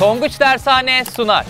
Tonguç Dershane sunar.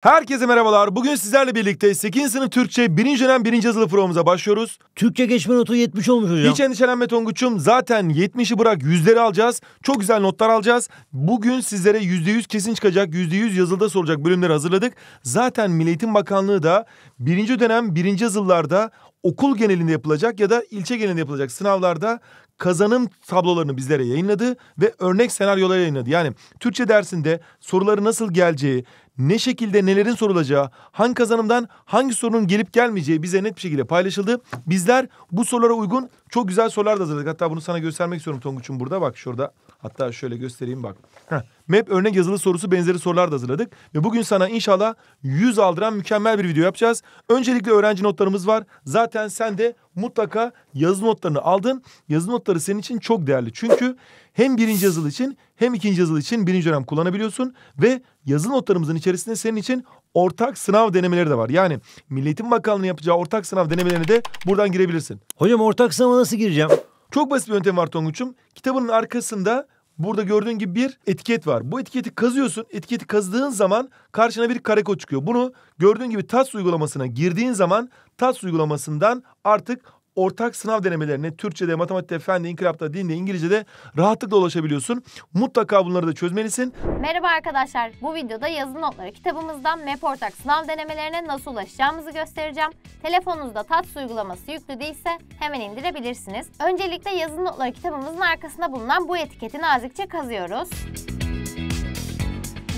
Herkese merhabalar. Bugün sizlerle birlikte 8. sınıf Türkçe 1. dönem 1. yazılı provamıza başlıyoruz. Türkçe geçme notu 70 olmuş hocam. Hiç endişelenme Tonguç'um. Zaten 70'i bırak yüzleri alacağız. Çok güzel notlar alacağız. Bugün sizlere %100 kesin çıkacak, %100 yazılıda soracak bölümleri hazırladık. Zaten Milli Eğitim Bakanlığı da 1. dönem 1. yazılılarda okul genelinde yapılacak ya da ilçe genelinde yapılacak sınavlarda kazanım tablolarını bizlere yayınladı ve örnek senaryoları yayınladı. Yani Türkçe dersinde soruları nasıl geleceği, ne şekilde nelerin sorulacağı, hangi kazanımdan hangi sorunun gelip gelmeyeceği bize net bir şekilde paylaşıldı. Bizler bu sorulara uygun çok güzel sorular da hazırladık. Hatta bunu sana göstermek istiyorum Tonguç'um burada bak şurada. Hatta şöyle göstereyim bak. Heh. Map örnek yazılı sorusu benzeri sorular da hazırladık. Ve bugün sana inşallah 100 aldıran mükemmel bir video yapacağız. Öncelikle öğrenci notlarımız var. Zaten sen de mutlaka yazı notlarını aldın. Yazı notları senin için çok değerli. Çünkü hem birinci yazılı için hem ikinci yazılı için birinci dönem kullanabiliyorsun. Ve yazı notlarımızın içerisinde senin için ortak sınav denemeleri de var. Yani Milli Eğitim Bakanlığı yapacağı ortak sınav denemelerini de buradan girebilirsin. Hocam ortak sınava nasıl gireceğim? Çok basit bir yöntem var Tonguç'um. Kitabının arkasında burada gördüğün gibi bir etiket var. Bu etiketi kazıyorsun. Etiketi kazdığın zaman karşına bir kareko çıkıyor. Bunu gördüğün gibi TAS uygulamasına girdiğin zaman TAS uygulamasından artık ortak sınav denemelerini Türkçe'de, matematikte, fende, inkılapta, dinde, İngilizce'de rahatlıkla ulaşabiliyorsun. Mutlaka bunları da çözmelisin. Merhaba arkadaşlar. Bu videoda yazılı notları kitabımızdan MEP ortak sınav denemelerine nasıl ulaşacağımızı göstereceğim. Telefonunuzda TATS uygulaması yüklü değilse hemen indirebilirsiniz. Öncelikle yazılı notları kitabımızın arkasında bulunan bu etiketi nazikçe kazıyoruz.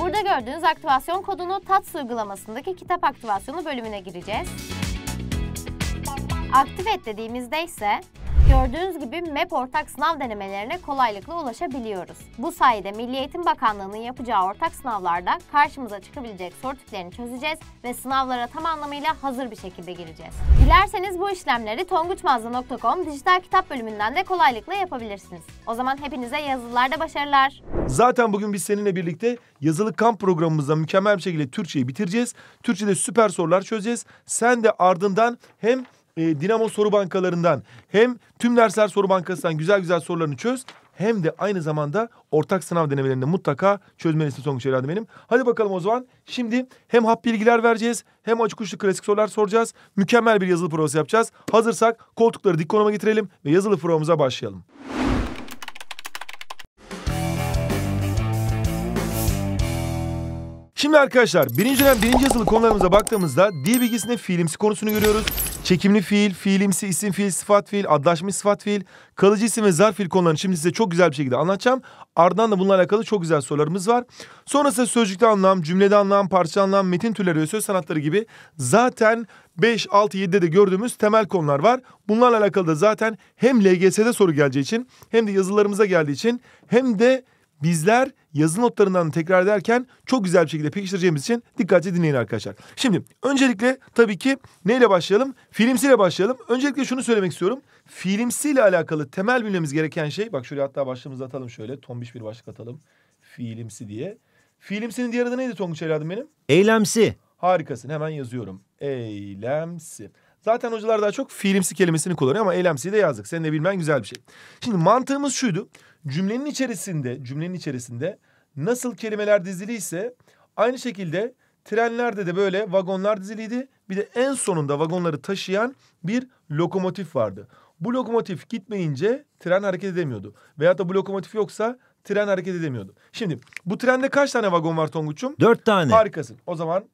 Burada gördüğünüz aktivasyon kodunu TATS uygulamasındaki kitap aktivasyonu bölümüne gireceğiz. Aktif et dediğimizde ise Gördüğünüz gibi MEP ortak sınav denemelerine kolaylıkla ulaşabiliyoruz. Bu sayede Milli Eğitim Bakanlığı'nın yapacağı ortak sınavlarda karşımıza çıkabilecek soru tiplerini çözeceğiz ve sınavlara tam anlamıyla hazır bir şekilde gireceğiz. Dilerseniz bu işlemleri tonguçmazda.com dijital kitap bölümünden de kolaylıkla yapabilirsiniz. O zaman hepinize yazılılarda başarılar. Zaten bugün biz seninle birlikte yazılı kamp programımızda mükemmel bir şekilde Türkçeyi bitireceğiz. Türkçede süper sorular çözeceğiz. Sen de ardından hem e, Dinamo soru bankalarından hem tüm dersler soru bankasından güzel güzel sorularını çöz hem de aynı zamanda ortak sınav denemelerinde mutlaka çözmelisin Songuç Evladım benim. Hadi bakalım o zaman. Şimdi hem hap bilgiler vereceğiz hem açık uçlu klasik sorular soracağız. Mükemmel bir yazılı provası yapacağız. Hazırsak koltukları dik konuma getirelim ve yazılı provamıza başlayalım. Şimdi arkadaşlar birinci dönem birinci yazılı konularımıza baktığımızda dil bilgisinde fiilimsi konusunu görüyoruz. Çekimli fiil, fiilimsi isim fiil, sıfat fiil, adlaşmış sıfat fiil, kalıcı isim ve zarf fiil konularını şimdi size çok güzel bir şekilde anlatacağım. Ardından da bunlarla alakalı çok güzel sorularımız var. Sonrasında sözcükte anlam, cümlede anlam, parça anlam, metin türleri ve söz sanatları gibi zaten 5, 6, 7'de de gördüğümüz temel konular var. Bunlarla alakalı da zaten hem LGS'de soru geleceği için hem de yazılarımıza geldiği için hem de bizler yazılı notlarından tekrar ederken çok güzel bir şekilde pekiştireceğimiz için dikkatli dinleyin arkadaşlar. Şimdi öncelikle tabii ki neyle başlayalım? Filmsiyle başlayalım. Öncelikle şunu söylemek istiyorum. Filmsiyle alakalı temel bilmemiz gereken şey... Bak şöyle hatta başlığımızı atalım şöyle. Tombiş bir başlık atalım. Fiilimsi diye. Fiilimsinin diğer adı neydi Tonguç evladım benim? Eylemsi. Harikasın hemen yazıyorum. Eylemsi. Zaten hocalar daha çok fiilimsi kelimesini kullanıyor ama eylemsiyi de yazdık. Senin de bilmen güzel bir şey. Şimdi mantığımız şuydu. Cümlenin içerisinde, cümlenin içerisinde nasıl kelimeler diziliyse aynı şekilde trenlerde de böyle vagonlar diziliydi. Bir de en sonunda vagonları taşıyan bir lokomotif vardı. Bu lokomotif gitmeyince tren hareket edemiyordu. Veyahut da bu lokomotif yoksa tren hareket edemiyordu. Şimdi bu trende kaç tane vagon var Tonguç'um? Dört tane. Harikasın. O zaman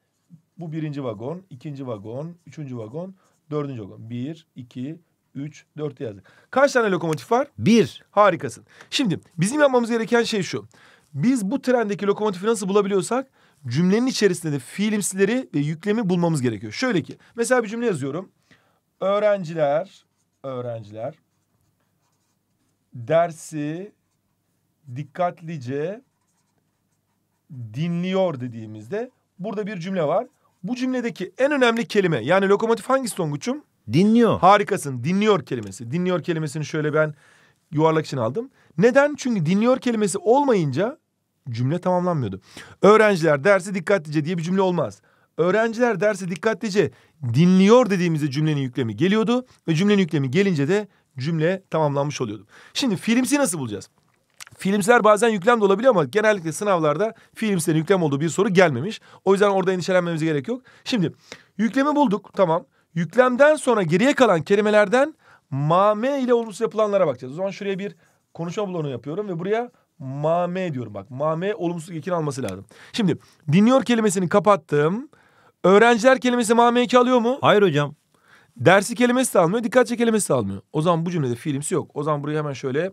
bu birinci vagon, ikinci vagon, üçüncü vagon, Dördüncü lokomotif. Bir, iki, üç, dört yazdık. Kaç tane lokomotif var? Bir. Harikasın. Şimdi bizim yapmamız gereken şey şu. Biz bu trendeki lokomotifi nasıl bulabiliyorsak cümlenin içerisinde de fiilimsileri ve yüklemi bulmamız gerekiyor. Şöyle ki mesela bir cümle yazıyorum. Öğrenciler, öğrenciler dersi dikkatlice dinliyor dediğimizde burada bir cümle var. Bu cümledeki en önemli kelime yani lokomotif hangisi Tonguç'um? Dinliyor. Harikasın dinliyor kelimesi. Dinliyor kelimesini şöyle ben yuvarlak için aldım. Neden? Çünkü dinliyor kelimesi olmayınca cümle tamamlanmıyordu. Öğrenciler dersi dikkatlice diye bir cümle olmaz. Öğrenciler dersi dikkatlice dinliyor dediğimizde cümlenin yüklemi geliyordu ve cümlenin yüklemi gelince de cümle tamamlanmış oluyordu. Şimdi filmsi nasıl bulacağız? Filmsler bazen yüklem de olabiliyor ama genellikle sınavlarda filmslerin yüklem olduğu bir soru gelmemiş. O yüzden orada endişelenmemize gerek yok. Şimdi yüklemi bulduk tamam. Yüklemden sonra geriye kalan kelimelerden mame ile olumsuz yapılanlara bakacağız. O zaman şuraya bir konuşma bloğunu yapıyorum ve buraya mame diyorum bak. Mame olumsuz ekin alması lazım. Şimdi dinliyor kelimesini kapattım. Öğrenciler kelimesi mame eki alıyor mu? Hayır hocam. Dersi kelimesi de almıyor, dikkatçi kelimesi de almıyor. O zaman bu cümlede fiilimsi yok. O zaman burayı hemen şöyle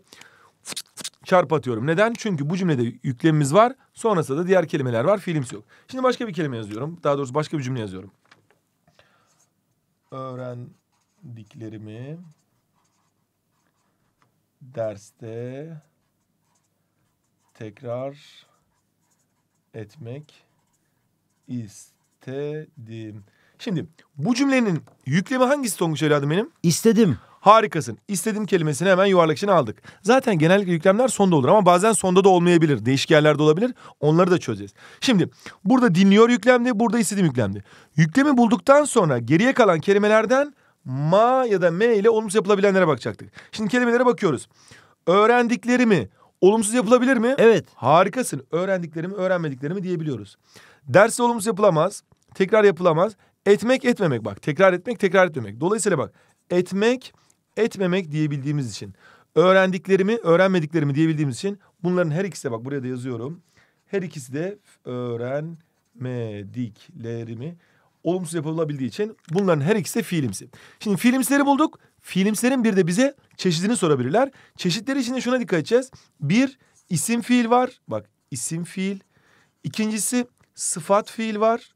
Çarpatıyorum. Neden? Çünkü bu cümlede yüklemimiz var. Sonrasında da diğer kelimeler var. Fiilimiz yok. Şimdi başka bir kelime yazıyorum. Daha doğrusu başka bir cümle yazıyorum. Öğrendiklerimi derste tekrar etmek istedim. Şimdi bu cümlenin yüklemi hangisi Tonguç evladım benim? İstedim. Harikasın. İstediğim kelimesini hemen yuvarlak içine aldık. Zaten genellikle yüklemler sonda olur ama bazen sonda da olmayabilir. Değişik yerlerde olabilir. Onları da çözeceğiz. Şimdi burada dinliyor yüklemdi, burada istediğim yüklemdi. Yüklemi bulduktan sonra geriye kalan kelimelerden ma ya da me ile olumsuz yapılabilenlere bakacaktık. Şimdi kelimelere bakıyoruz. Öğrendiklerimi olumsuz yapılabilir mi? Evet. Harikasın. Öğrendiklerimi, öğrenmediklerimi diyebiliyoruz. Derste olumsuz yapılamaz. Tekrar yapılamaz. Etmek etmemek bak. Tekrar etmek tekrar etmemek. Dolayısıyla bak etmek etmemek diyebildiğimiz için. Öğrendiklerimi, öğrenmediklerimi diyebildiğimiz için bunların her ikisi de bak buraya da yazıyorum. Her ikisi de öğrenmediklerimi olumsuz yapılabildiği için bunların her ikisi de fiilimsi. Şimdi fiilimsileri bulduk. Fiilimsilerin bir de bize çeşidini sorabilirler. Çeşitleri içinde şuna dikkat edeceğiz. Bir isim fiil var. Bak isim fiil. İkincisi sıfat fiil var.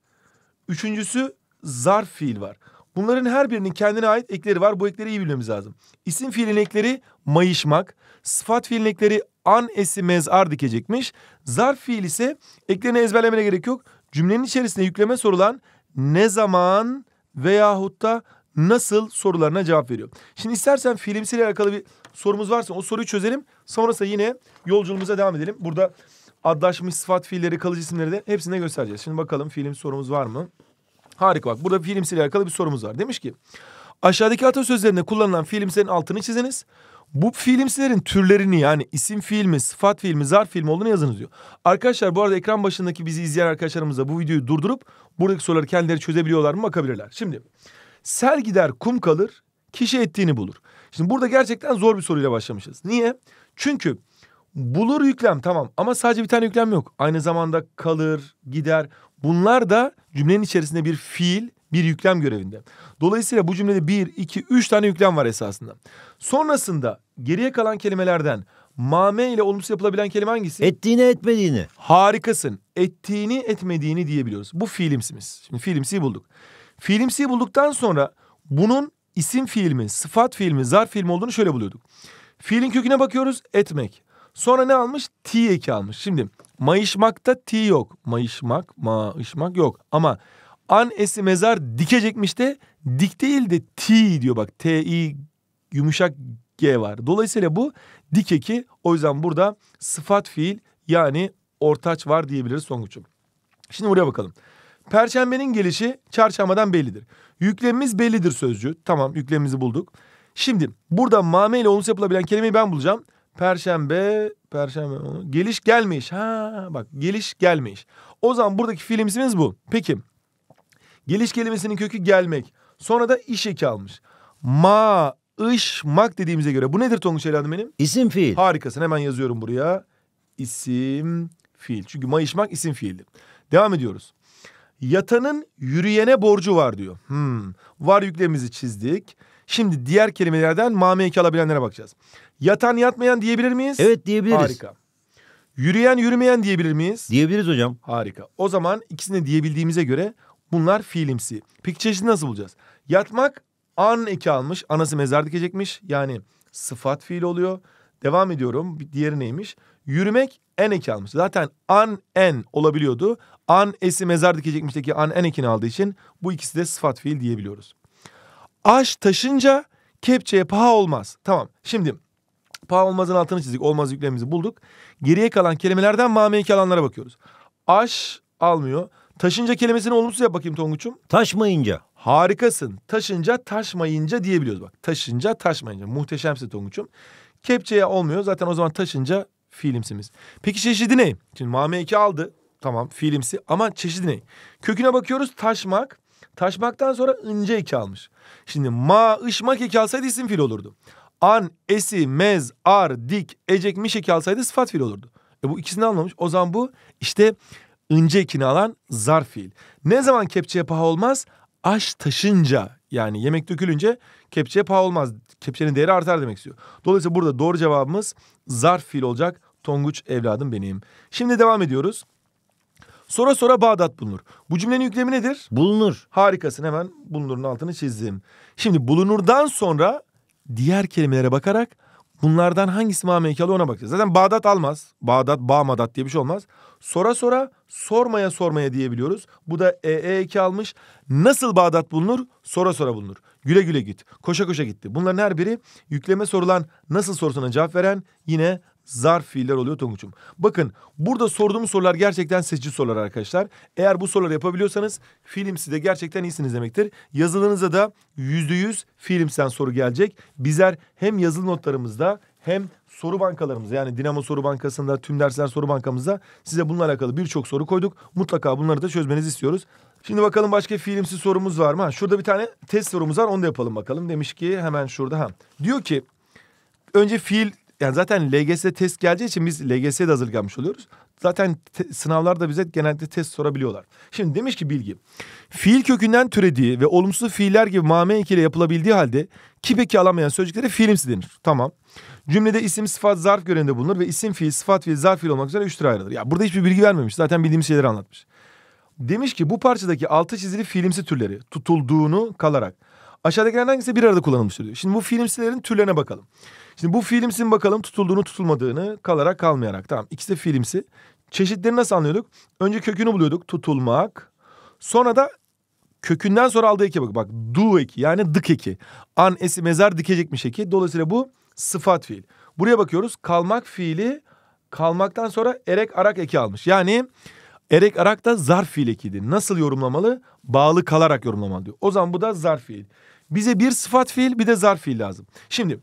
Üçüncüsü zarf fiil var. Bunların her birinin kendine ait ekleri var. Bu ekleri iyi bilmemiz lazım. İsim fiilin ekleri mayışmak. Sıfat fiilin ekleri an esi mezar dikecekmiş. Zarf fiil ise eklerini ezberlemene gerek yok. Cümlenin içerisinde yükleme sorulan ne zaman veyahut da nasıl sorularına cevap veriyor. Şimdi istersen fiilimsiyle alakalı bir sorumuz varsa o soruyu çözelim. Sonrasında yine yolculuğumuza devam edelim. Burada adlaşmış sıfat fiilleri, kalıcı isimleri de hepsine göstereceğiz. Şimdi bakalım fiilim sorumuz var mı? Harika bak burada fiilimsiyle alakalı bir sorumuz var. Demiş ki aşağıdaki atasözlerinde kullanılan fiilimsilerin altını çiziniz. Bu fiilimsilerin türlerini yani isim filmi, sıfat filmi, mi, zarf fiil olduğunu yazınız diyor. Arkadaşlar bu arada ekran başındaki bizi izleyen arkadaşlarımız da bu videoyu durdurup buradaki soruları kendileri çözebiliyorlar mı bakabilirler. Şimdi sel gider kum kalır, kişi ettiğini bulur. Şimdi burada gerçekten zor bir soruyla başlamışız. Niye? Çünkü Bulur yüklem tamam ama sadece bir tane yüklem yok. Aynı zamanda kalır, gider. Bunlar da cümlenin içerisinde bir fiil, bir yüklem görevinde. Dolayısıyla bu cümlede bir, iki, üç tane yüklem var esasında. Sonrasında geriye kalan kelimelerden mame ile olumsuz yapılabilen kelime hangisi? Ettiğini etmediğini. Harikasın. Ettiğini etmediğini diyebiliyoruz. Bu fiilimsimiz. Şimdi fiilimsiyi bulduk. Fiilimsiyi bulduktan sonra bunun isim fiil mi, sıfat fiil mi, zarf fiil mi olduğunu şöyle buluyorduk. Fiilin köküne bakıyoruz etmek. Sonra ne almış? T eki almış. Şimdi mayışmakta T yok. Mayışmak, mayışmak yok. Ama an esi mezar dikecekmiş de dik değil de T diyor bak. T, I yumuşak G var. Dolayısıyla bu dik eki. O yüzden burada sıfat fiil yani ortaç var diyebiliriz Songuç'um. Şimdi buraya bakalım. Perşembenin gelişi çarşambadan bellidir. Yüklemimiz bellidir sözcüğü. Tamam yüklemimizi bulduk. Şimdi burada mame ile olumsuz yapılabilen kelimeyi ben bulacağım. Perşembe, perşembe geliş gelmiş. Ha bak geliş gelmiş. O zaman buradaki fiilimsimiz bu. Peki. Geliş kelimesinin kökü gelmek. Sonra da iş eki almış. Ma mak dediğimize göre bu nedir Tonguç Elhan'ım benim? İsim fiil. Harikasın hemen yazıyorum buraya. İsim fiil. Çünkü ma mayışmak isim fiildi. Devam ediyoruz. Yatanın yürüyene borcu var diyor. Hmm. Var yüklerimizi çizdik. Şimdi diğer kelimelerden mameki alabilenlere bakacağız. Yatan yatmayan diyebilir miyiz? Evet diyebiliriz. Harika. Yürüyen yürümeyen diyebilir miyiz? Diyebiliriz hocam. Harika. O zaman ikisini diyebildiğimize göre bunlar fiilimsi. Peki çeşidi nasıl bulacağız? Yatmak an eki almış. Anası mezar dikecekmiş. Yani sıfat fiil oluyor. Devam ediyorum. Diğeri neymiş? Yürümek en eki almış. Zaten an en olabiliyordu. An esi mezar dikecekmişteki an en ekini aldığı için bu ikisi de sıfat fiil diyebiliyoruz. Aş taşınca kepçeye paha olmaz. Tamam şimdi paha olmazın altını çizdik. Olmaz yüklemimizi bulduk. Geriye kalan kelimelerden mameyki alanlara bakıyoruz. Aş almıyor. Taşınca kelimesini olumsuz yap bakayım Tonguç'um. Taşmayınca. Harikasın. Taşınca taşmayınca diyebiliyoruz bak. Taşınca taşmayınca. Muhteşemsin Tonguç'um. Kepçeye olmuyor. Zaten o zaman taşınca fiilimsimiz. Peki çeşidi ne? Şimdi mame 2 aldı. Tamam fiilimsi ama çeşidi ne? Köküne bakıyoruz taşmak. Taşmaktan sonra ince iki almış. Şimdi ma ışma eki alsaydı isim fil olurdu. An, esi, mez, ar, dik, ecek, miş eki alsaydı sıfat fil olurdu. E bu ikisini anlamış. O zaman bu işte ince ekini alan zarf fiil. Ne zaman kepçeye paha olmaz? Aş taşınca yani yemek dökülünce kepçeye paha olmaz. Kepçenin değeri artar demek istiyor. Dolayısıyla burada doğru cevabımız zarf fiil olacak. Tonguç evladım benim. Şimdi devam ediyoruz. Sonra sonra Bağdat bulunur. Bu cümlenin yüklemi nedir? Bulunur. Harikasın hemen bulunurun altını çizdim. Şimdi bulunurdan sonra diğer kelimelere bakarak bunlardan hangisi mamekalı ona bakacağız. Zaten Bağdat almaz. Bağdat, Bağmadat diye bir şey olmaz. Sonra sonra sormaya sormaya diyebiliyoruz. Bu da ee e, e almış. Nasıl Bağdat bulunur? Sonra sonra bulunur. Güle güle git. Koşa koşa gitti. Bunların her biri yükleme sorulan nasıl sorusuna cevap veren yine zarf fiiller oluyor Tonguç'um. Bakın burada sorduğum sorular gerçekten seçici sorular arkadaşlar. Eğer bu soruları yapabiliyorsanız filmsi de gerçekten iyisiniz demektir. Yazılınıza da yüzde yüz filmsen soru gelecek. Bizler hem yazılı notlarımızda hem soru bankalarımız yani Dinamo Soru Bankası'nda tüm dersler soru bankamızda size bununla alakalı birçok soru koyduk. Mutlaka bunları da çözmenizi istiyoruz. Şimdi bakalım başka fiilimsi sorumuz var mı? Ha, şurada bir tane test sorumuz var onu da yapalım bakalım. Demiş ki hemen şurada ha. Diyor ki önce fiil yani zaten LGS test geleceği için biz LGS'ye de hazırlanmış oluyoruz. Zaten sınavlarda bize genellikle test sorabiliyorlar. Şimdi demiş ki bilgi. Fiil kökünden türediği ve olumsuz fiiller gibi mame ekiyle yapılabildiği halde kipeki alamayan sözcüklere fiilimsi denir. Tamam. Cümlede isim, sıfat, zarf görevinde bulunur ve isim fiil, sıfat fiil, zarf fiil olmak üzere üç türe ayrılır. Ya burada hiçbir bilgi vermemiş. Zaten bildiğimiz şeyleri anlatmış. Demiş ki bu parçadaki altı çizili fiilimsi türleri tutulduğunu kalarak. Aşağıdakilerden hangisi bir arada kullanılmıştır diyor. Şimdi bu fiilimsilerin türlerine bakalım. Şimdi bu filmsin bakalım tutulduğunu tutulmadığını kalarak kalmayarak. Tamam ikisi de filmsi. Çeşitleri nasıl anlıyorduk? Önce kökünü buluyorduk tutulmak. Sonra da kökünden sonra aldığı eke bak. Bak du eki yani dık eki. An esi mezar dikecekmiş eki. Dolayısıyla bu sıfat fiil. Buraya bakıyoruz kalmak fiili kalmaktan sonra erek arak eki almış. Yani erek arak da zarf fiil ekiydi. Nasıl yorumlamalı? Bağlı kalarak yorumlamalı diyor. O zaman bu da zarf fiil. Bize bir sıfat fiil bir de zarf fiil lazım. Şimdi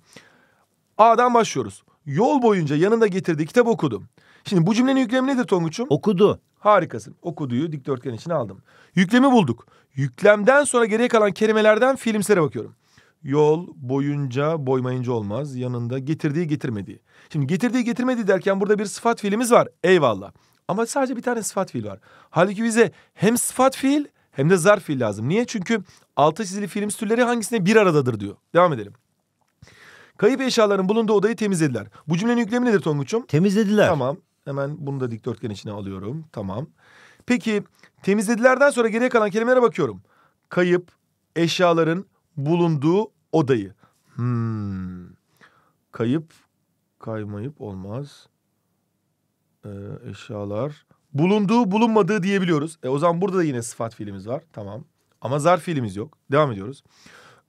A'dan başlıyoruz. Yol boyunca yanında getirdiği kitap okudum. Şimdi bu cümlenin yüklemi nedir Tonguç'um? Okudu. Harikasın. Okuduyu dikdörtgen içine aldım. Yüklemi bulduk. Yüklemden sonra geriye kalan kelimelerden filmlere bakıyorum. Yol boyunca boymayınca olmaz. Yanında getirdiği getirmediği. Şimdi getirdiği getirmediği derken burada bir sıfat fiilimiz var. Eyvallah. Ama sadece bir tane sıfat fiil var. Halbuki bize hem sıfat fiil hem de zarf fiil lazım. Niye? Çünkü altı çizili film türleri hangisine bir aradadır diyor. Devam edelim. Kayıp eşyaların bulunduğu odayı temizlediler. Bu cümlenin yüklemi nedir Tonguç'um? Temizlediler. Tamam. Hemen bunu da dikdörtgen içine alıyorum. Tamam. Peki temizledilerden sonra geriye kalan kelimelere bakıyorum. Kayıp eşyaların bulunduğu odayı. Hmm. Kayıp kaymayıp olmaz. Ee, eşyalar bulunduğu bulunmadığı diyebiliyoruz. E, o zaman burada da yine sıfat fiilimiz var. Tamam. Ama zarf fiilimiz yok. Devam ediyoruz.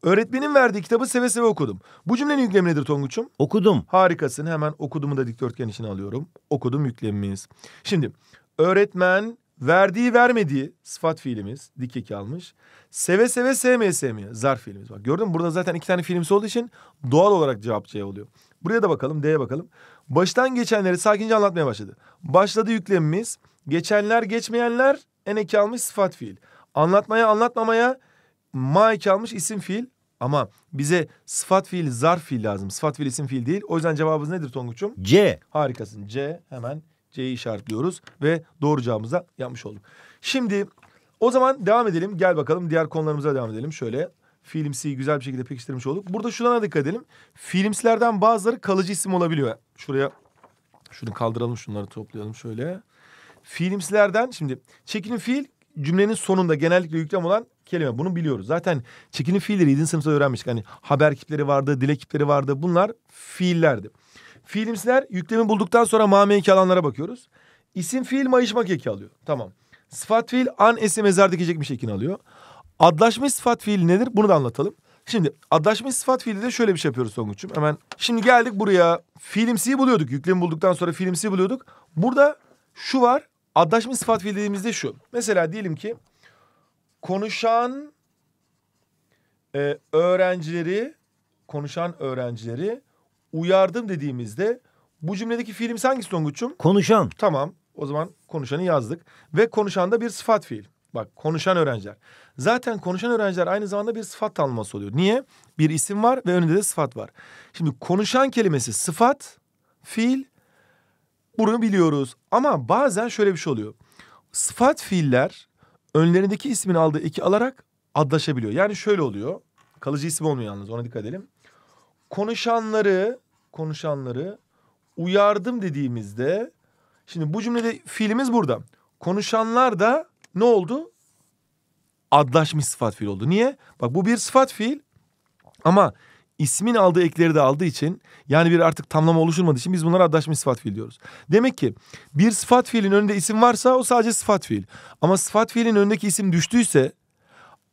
Öğretmenin verdiği kitabı seve seve okudum. Bu cümlenin yüklemi nedir Tonguç'um? Okudum. Harikasın. Hemen okudumu da dikdörtgen içine alıyorum. Okudum yüklemimiz. Şimdi öğretmen verdiği vermediği sıfat fiilimiz dikek almış. Seve seve sevmeye sevmeye zarf fiilimiz var. Gördün mü burada zaten iki tane fiilimiz olduğu için doğal olarak cevap C oluyor. Buraya da bakalım D'ye bakalım. Baştan geçenleri sakince anlatmaya başladı. Başladı yüklemimiz. Geçenler geçmeyenler en eki almış sıfat fiil. Anlatmaya anlatmamaya ma eki almış isim fiil. Ama bize sıfat fiil, zarf fiil lazım. Sıfat fiil isim fiil değil. O yüzden cevabımız nedir Tonguç'um? C. Harikasın. C. Hemen C'yi işaretliyoruz ve doğru cevabımızı yapmış olduk. Şimdi o zaman devam edelim. Gel bakalım diğer konularımıza devam edelim. Şöyle filmsi güzel bir şekilde pekiştirmiş olduk. Burada şuna dikkat edelim. Filmslerden bazıları kalıcı isim olabiliyor. Şuraya şunu kaldıralım şunları toplayalım şöyle. Filmslerden şimdi çekinin fiil cümlenin sonunda genellikle yüklem olan kelime. Bunu biliyoruz. Zaten çekini fiilleri 7. sınıfta öğrenmiştik. Hani haber kipleri vardı, dile kipleri vardı. Bunlar fiillerdi. Fiilimsiler yüklemi bulduktan sonra mame eki alanlara bakıyoruz. İsim fiil mayışmak eki alıyor. Tamam. Sıfat fiil an esi mezar dikecekmiş ekini alıyor. Adlaşmış sıfat fiili nedir? Bunu da anlatalım. Şimdi adlaşmış sıfat fiili de şöyle bir şey yapıyoruz Songuç'um. Hemen şimdi geldik buraya. Fiilimsiyi buluyorduk. Yüklemi bulduktan sonra fiilimsiyi buluyorduk. Burada şu var. Adlaşmış sıfat fiili dediğimizde şu. Mesela diyelim ki konuşan e, öğrencileri konuşan öğrencileri uyardım dediğimizde bu cümledeki fiilim hangisi Tonguç'um? Konuşan. Tamam. O zaman konuşanı yazdık. Ve konuşan da bir sıfat fiil. Bak konuşan öğrenciler. Zaten konuşan öğrenciler aynı zamanda bir sıfat tanımlaması oluyor. Niye? Bir isim var ve önünde de sıfat var. Şimdi konuşan kelimesi sıfat, fiil. Bunu biliyoruz. Ama bazen şöyle bir şey oluyor. Sıfat fiiller önlerindeki ismin aldığı iki alarak adlaşabiliyor. Yani şöyle oluyor. Kalıcı isim olmuyor yalnız ona dikkat edelim. Konuşanları, konuşanları uyardım dediğimizde şimdi bu cümlede fiilimiz burada. Konuşanlar da ne oldu? Adlaşmış sıfat fiil oldu. Niye? Bak bu bir sıfat fiil ama ismin aldığı ekleri de aldığı için yani bir artık tamlama oluşturmadığı için biz bunlara adlaşmış sıfat fiil diyoruz. Demek ki bir sıfat fiilin önünde isim varsa o sadece sıfat fiil. Ama sıfat fiilin önündeki isim düştüyse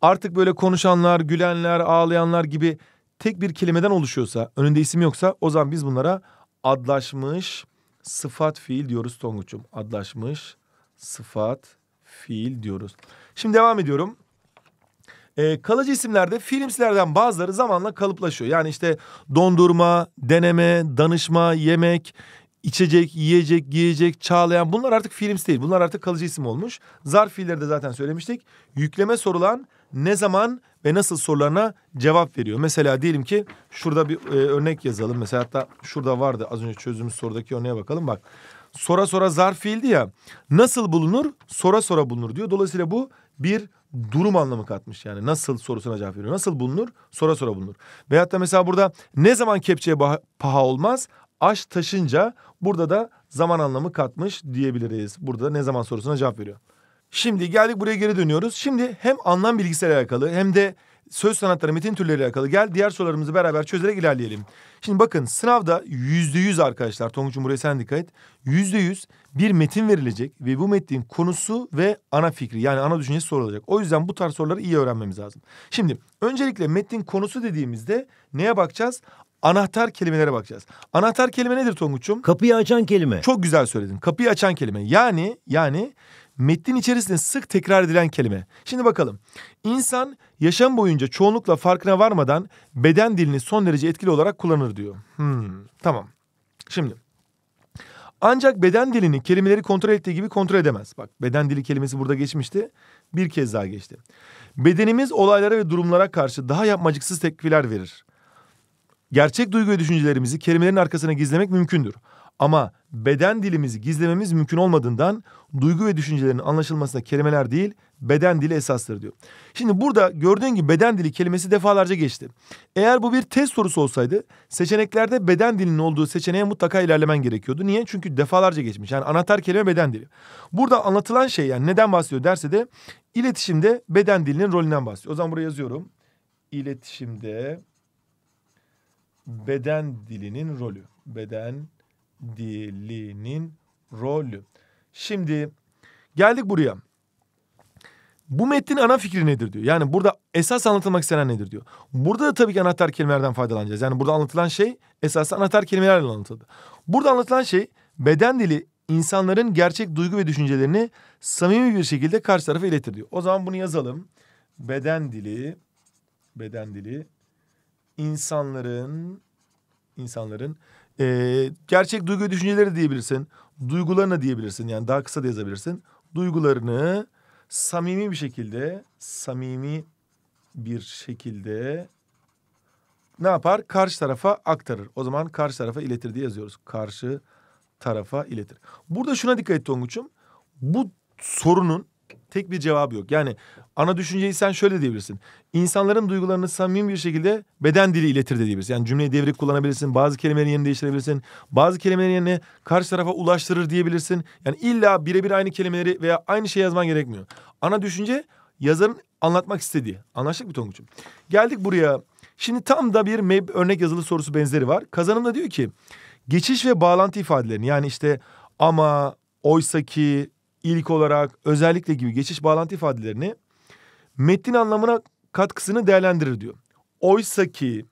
artık böyle konuşanlar, gülenler, ağlayanlar gibi tek bir kelimeden oluşuyorsa, önünde isim yoksa o zaman biz bunlara adlaşmış sıfat fiil diyoruz Tonguç'um. Adlaşmış sıfat fiil diyoruz. Şimdi devam ediyorum. E, kalıcı isimlerde filmslerden bazıları zamanla kalıplaşıyor. Yani işte dondurma, deneme, danışma, yemek, içecek, yiyecek, giyecek, çağlayan bunlar artık films değil. Bunlar artık kalıcı isim olmuş. Zarf fiilleri de zaten söylemiştik. Yükleme sorulan ne zaman ve nasıl sorularına cevap veriyor. Mesela diyelim ki şurada bir e, örnek yazalım. Mesela hatta şurada vardı az önce çözdüğümüz sorudaki örneğe bakalım bak. Sora sora zarf fiildi ya. Nasıl bulunur? Sora sora bulunur diyor. Dolayısıyla bu bir durum anlamı katmış yani nasıl sorusuna cevap veriyor. Nasıl bulunur? Sonra sonra bulunur. Veyahut da mesela burada ne zaman kepçeye paha olmaz? Aş taşınca burada da zaman anlamı katmış diyebiliriz. Burada ne zaman sorusuna cevap veriyor. Şimdi geldik buraya geri dönüyoruz. Şimdi hem anlam bilgisiyle alakalı hem de söz sanatları metin türleriyle alakalı gel diğer sorularımızı beraber çözerek ilerleyelim. Şimdi bakın sınavda yüzde yüz arkadaşlar Tonguç'un buraya Sen dikkat et. Yüzde yüz bir metin verilecek ve bu metnin konusu ve ana fikri yani ana düşüncesi sorulacak. O yüzden bu tarz soruları iyi öğrenmemiz lazım. Şimdi öncelikle metnin konusu dediğimizde neye bakacağız? Anahtar kelimelere bakacağız. Anahtar kelime nedir Tonguç'um? Kapıyı açan kelime. Çok güzel söyledin. Kapıyı açan kelime. Yani yani metnin içerisinde sık tekrar edilen kelime. Şimdi bakalım. İnsan yaşam boyunca çoğunlukla farkına varmadan beden dilini son derece etkili olarak kullanır diyor. Hmm, tamam. Şimdi ancak beden dilini kelimeleri kontrol ettiği gibi kontrol edemez. Bak beden dili kelimesi burada geçmişti. Bir kez daha geçti. Bedenimiz olaylara ve durumlara karşı daha yapmacıksız tepkiler verir. Gerçek duygu ve düşüncelerimizi kelimelerin arkasına gizlemek mümkündür. Ama beden dilimizi gizlememiz mümkün olmadığından duygu ve düşüncelerin anlaşılmasında kelimeler değil beden dili esastır diyor. Şimdi burada gördüğün gibi beden dili kelimesi defalarca geçti. Eğer bu bir test sorusu olsaydı seçeneklerde beden dilinin olduğu seçeneğe mutlaka ilerlemen gerekiyordu. Niye? Çünkü defalarca geçmiş. Yani anahtar kelime beden dili. Burada anlatılan şey yani neden bahsediyor derse de iletişimde beden dilinin rolünden bahsediyor. O zaman buraya yazıyorum. İletişimde beden dilinin rolü. Beden dilinin rolü. Şimdi geldik buraya. Bu metnin ana fikri nedir diyor. Yani burada esas anlatılmak istenen nedir diyor. Burada da tabii ki anahtar kelimelerden faydalanacağız. Yani burada anlatılan şey esas anahtar kelimelerle anlatıldı. Burada anlatılan şey beden dili insanların gerçek duygu ve düşüncelerini samimi bir şekilde karşı tarafa iletir diyor. O zaman bunu yazalım. Beden dili beden dili insanların insanların e, gerçek duygu düşünceleri diyebilirsin. Duygularına diyebilirsin. Yani daha kısa da yazabilirsin. Duygularını samimi bir şekilde, samimi bir şekilde ne yapar? Karşı tarafa aktarır. O zaman karşı tarafa iletir diye yazıyoruz. Karşı tarafa iletir. Burada şuna dikkat et Tonguç'um. Bu sorunun tek bir cevabı yok. Yani ana düşünceyi sen şöyle diyebilirsin. İnsanların duygularını samimi bir şekilde beden dili iletir de diyebilirsin. Yani cümleyi devrik kullanabilirsin. Bazı kelimelerin yerini değiştirebilirsin. Bazı kelimelerin yerine karşı tarafa ulaştırır diyebilirsin. Yani illa birebir aynı kelimeleri veya aynı şey yazman gerekmiyor. Ana düşünce yazarın anlatmak istediği. Anlaştık mı Tonguç'um? Geldik buraya. Şimdi tam da bir MEB örnek yazılı sorusu benzeri var. Kazanım da diyor ki geçiş ve bağlantı ifadelerini yani işte ama, oysa ki, ilk olarak, özellikle gibi geçiş bağlantı ifadelerini metnin anlamına katkısını değerlendirir diyor. Oysa ki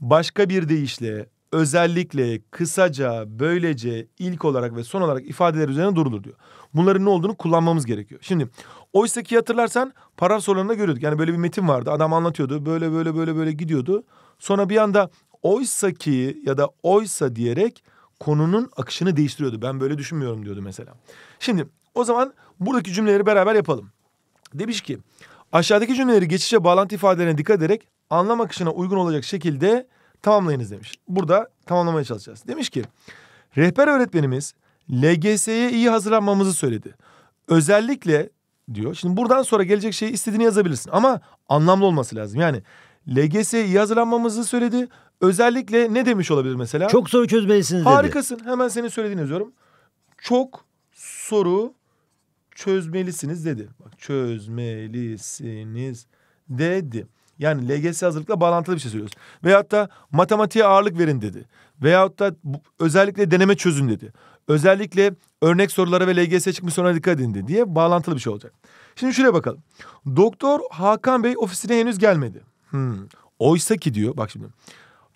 başka bir deyişle özellikle, kısaca, böylece, ilk olarak ve son olarak ifadeler üzerine durulur diyor. Bunların ne olduğunu kullanmamız gerekiyor. Şimdi oysa ki hatırlarsan paragraf sorularında görüyorduk. Yani böyle bir metin vardı. Adam anlatıyordu. Böyle böyle böyle böyle gidiyordu. Sonra bir anda oysa ki ya da oysa diyerek konunun akışını değiştiriyordu. Ben böyle düşünmüyorum diyordu mesela. Şimdi o zaman buradaki cümleleri beraber yapalım. Demiş ki aşağıdaki cümleleri geçişe bağlantı ifadelerine dikkat ederek anlam akışına uygun olacak şekilde tamamlayınız demiş. Burada tamamlamaya çalışacağız. Demiş ki rehber öğretmenimiz LGS'ye iyi hazırlanmamızı söyledi. Özellikle diyor. Şimdi buradan sonra gelecek şeyi istediğini yazabilirsin ama anlamlı olması lazım. Yani LGS'ye iyi hazırlanmamızı söyledi. Özellikle ne demiş olabilir mesela? Çok soru çözmelisiniz dedi. Harikasın. Hemen senin söylediğini yazıyorum. Çok soru çözmelisiniz dedi. Bak çözmelisiniz dedi. Yani LGS hazırlıkla bağlantılı bir şey söylüyoruz. Veyahut da matematiğe ağırlık verin dedi. Veyahut da bu, özellikle deneme çözün dedi. Özellikle örnek sorulara ve LGS çıkmış sorulara dikkat edin dedi diye bağlantılı bir şey olacak. Şimdi şuraya bakalım. Doktor Hakan Bey ofisine henüz gelmedi. Hmm. Oysa ki diyor bak şimdi.